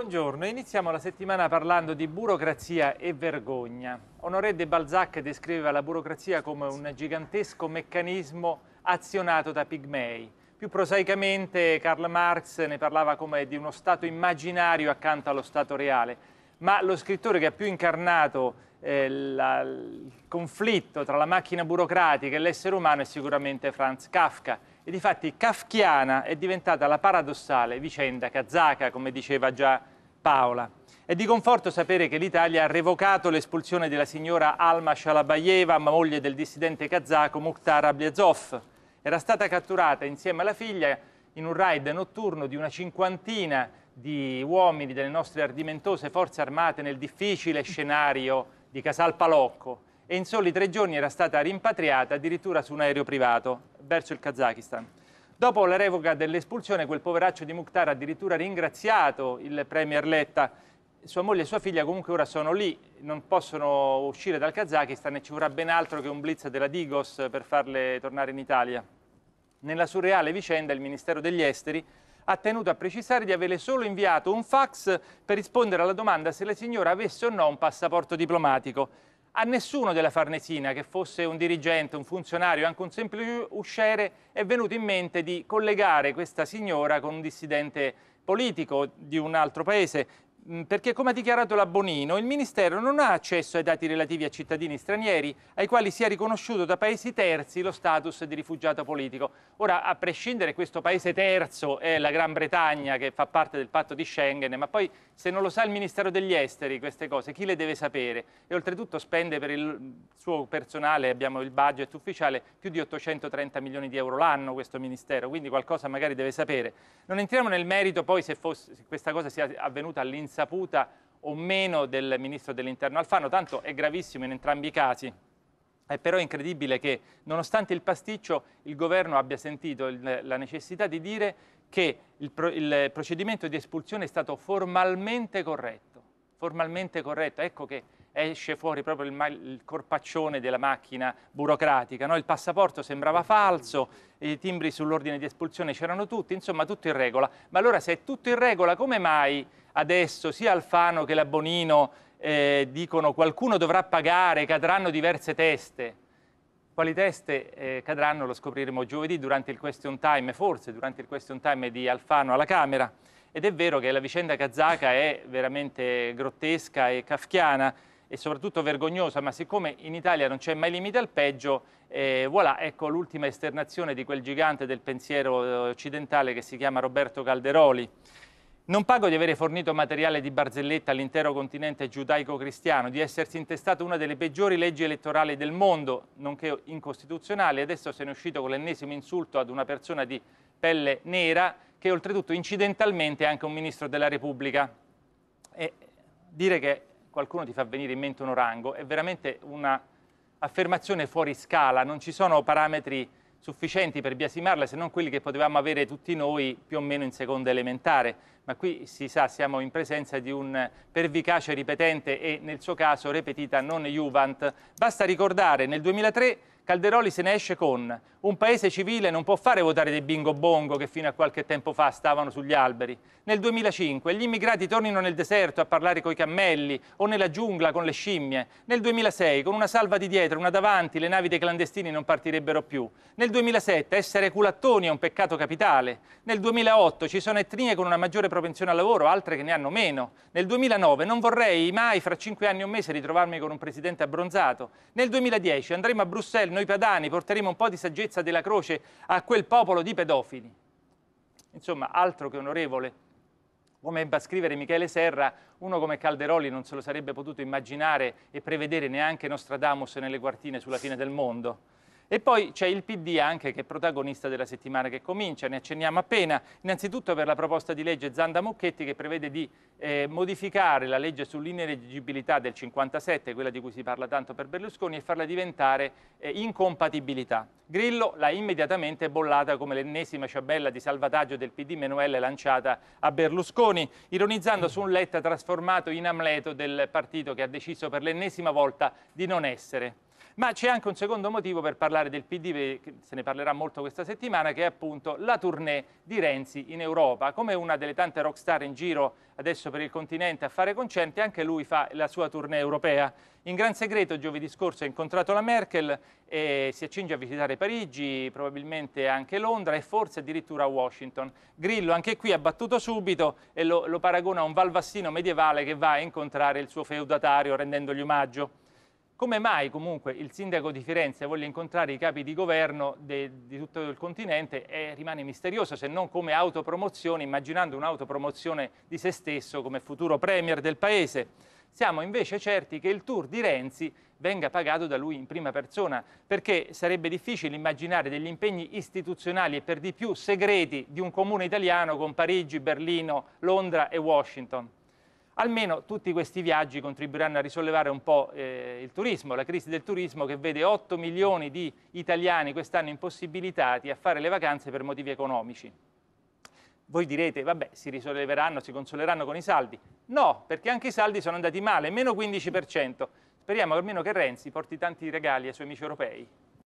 Buongiorno, iniziamo la settimana parlando di burocrazia e vergogna. Honoré de Balzac descriveva la burocrazia come un gigantesco meccanismo azionato da pigmei. Più prosaicamente Karl Marx ne parlava come di uno Stato immaginario accanto allo Stato reale, ma lo scrittore che ha più incarnato eh, la, il conflitto tra la macchina burocratica e l'essere umano è sicuramente Franz Kafka. E difatti kafkiana è diventata la paradossale vicenda kazaka, come diceva già Paola. È di conforto sapere che l'Italia ha revocato l'espulsione della signora Alma Shalabayeva, moglie del dissidente kazako Mukhtar Ablyazov. Era stata catturata insieme alla figlia in un raid notturno di una cinquantina di uomini delle nostre ardimentose forze armate nel difficile scenario di Casal Palocco e in soli tre giorni era stata rimpatriata addirittura su un aereo privato verso il Kazakistan. Dopo la revoca dell'espulsione, quel poveraccio di Mukhtar ha addirittura ringraziato il premier Letta. Sua moglie e sua figlia comunque ora sono lì, non possono uscire dal Kazakistan e ci vorrà ben altro che un blitz della Digos per farle tornare in Italia. Nella surreale vicenda il Ministero degli Esteri ha tenuto a precisare di averle solo inviato un fax per rispondere alla domanda se la signora avesse o no un passaporto diplomatico. A nessuno della Farnesina, che fosse un dirigente, un funzionario, anche un semplice usciere, è venuto in mente di collegare questa signora con un dissidente politico di un altro paese. Mm, perché come ha dichiarato la Bonino, il Ministero non ha accesso ai dati relativi a cittadini stranieri ai quali sia riconosciuto da paesi terzi lo status di rifugiato politico. Ora, a prescindere, questo paese terzo è la Gran Bretagna che fa parte del patto di Schengen, ma poi se non lo sa il Ministero degli Esteri queste cose, chi le deve sapere? E oltretutto spende per il suo personale, abbiamo il budget ufficiale, più di 830 milioni di euro l'anno questo Ministero, quindi qualcosa magari deve sapere. Non entriamo nel merito poi se, fosse, se questa cosa sia avvenuta all'interno insaputa o meno del ministro dell'interno Alfano, tanto è gravissimo in entrambi i casi. È però incredibile che, nonostante il pasticcio, il governo abbia sentito il, la necessità di dire che il, pro, il procedimento di espulsione è stato formalmente corretto formalmente corretta. Ecco che esce fuori proprio il, il corpaccione della macchina burocratica. No? Il passaporto sembrava falso, i timbri sull'ordine di espulsione c'erano tutti, insomma tutto in regola. Ma allora se è tutto in regola, come mai adesso sia Alfano che la Bonino eh, dicono qualcuno dovrà pagare, cadranno diverse teste? Quali teste eh, cadranno lo scopriremo giovedì durante il question time, forse durante il question time di Alfano alla Camera. Ed è vero che la vicenda kazaka è veramente grottesca e kafkiana e soprattutto vergognosa, ma siccome in Italia non c'è mai limite al peggio, eh, voilà, ecco l'ultima esternazione di quel gigante del pensiero eh, occidentale che si chiama Roberto Calderoli. Non pago di avere fornito materiale di barzelletta all'intero continente giudaico-cristiano, di essersi intestato una delle peggiori leggi elettorali del mondo, nonché incostituzionali, adesso se ne è uscito con l'ennesimo insulto ad una persona di pelle nera che oltretutto incidentalmente è anche un ministro della Repubblica. E dire che qualcuno ti fa venire in mente un orango è veramente un'affermazione fuori scala, non ci sono parametri sufficienti per biasimarla se non quelli che potevamo avere tutti noi più o meno in seconda elementare, ma qui si sa siamo in presenza di un pervicace ripetente e nel suo caso ripetita non juvent. Basta ricordare nel 2003 Calderoli se ne esce con un paese civile non può fare votare dei bingo bongo che fino a qualche tempo fa stavano sugli alberi. Nel 2005 gli immigrati tornino nel deserto a parlare coi cammelli o nella giungla con le scimmie. Nel 2006 con una salva di dietro, una davanti, le navi dei clandestini non partirebbero più. Nel 2007 essere culattoni è un peccato capitale. Nel 2008 ci sono etnie con una maggiore propensione al lavoro, altre che ne hanno meno. Nel 2009 non vorrei mai fra cinque anni o un mese ritrovarmi con un presidente abbronzato. Nel 2010 andremo a Bruxelles noi noi padani porteremo un po' di saggezza della croce a quel popolo di pedofili. Insomma, altro che onorevole, come ebbe a scrivere Michele Serra, uno come Calderoli non se lo sarebbe potuto immaginare e prevedere neanche Nostradamus nelle quartine sulla fine del mondo. E poi c'è il PD anche che è protagonista della settimana che comincia, ne accenniamo appena, innanzitutto per la proposta di legge Zanda-Mucchetti che prevede di eh, modificare la legge sull'ineleggibilità del 57, quella di cui si parla tanto per Berlusconi, e farla diventare eh, incompatibilità. Grillo l'ha immediatamente bollata come l'ennesima ciabella di salvataggio del PD Menuelle lanciata a Berlusconi, ironizzando su un Letta trasformato in Amleto del partito che ha deciso per l'ennesima volta di non essere ma c'è anche un secondo motivo per parlare del PD, se ne parlerà molto questa settimana, che è appunto la tournée di Renzi in Europa. Come una delle tante rockstar in giro adesso per il continente a fare concerti, anche lui fa la sua tournée europea. In gran segreto giovedì scorso ha incontrato la Merkel e si accinge a visitare Parigi, probabilmente anche Londra e forse addirittura Washington. Grillo anche qui ha battuto subito e lo, lo paragona a un valvassino medievale che va a incontrare il suo feudatario rendendogli omaggio. Come mai comunque il sindaco di Firenze voglia incontrare i capi di governo de, di tutto il continente e rimane misterioso se non come autopromozione, immaginando un'autopromozione di se stesso come futuro premier del paese. Siamo invece certi che il tour di Renzi venga pagato da lui in prima persona, perché sarebbe difficile immaginare degli impegni istituzionali e per di più segreti di un comune italiano con Parigi, Berlino, Londra e Washington. Almeno tutti questi viaggi contribuiranno a risollevare un po' eh, il turismo, la crisi del turismo che vede 8 milioni di italiani quest'anno impossibilitati a fare le vacanze per motivi economici. Voi direte, vabbè, si risolleveranno, si consoleranno con i saldi. No, perché anche i saldi sono andati male, meno 15%. Speriamo almeno che Renzi porti tanti regali ai suoi amici europei.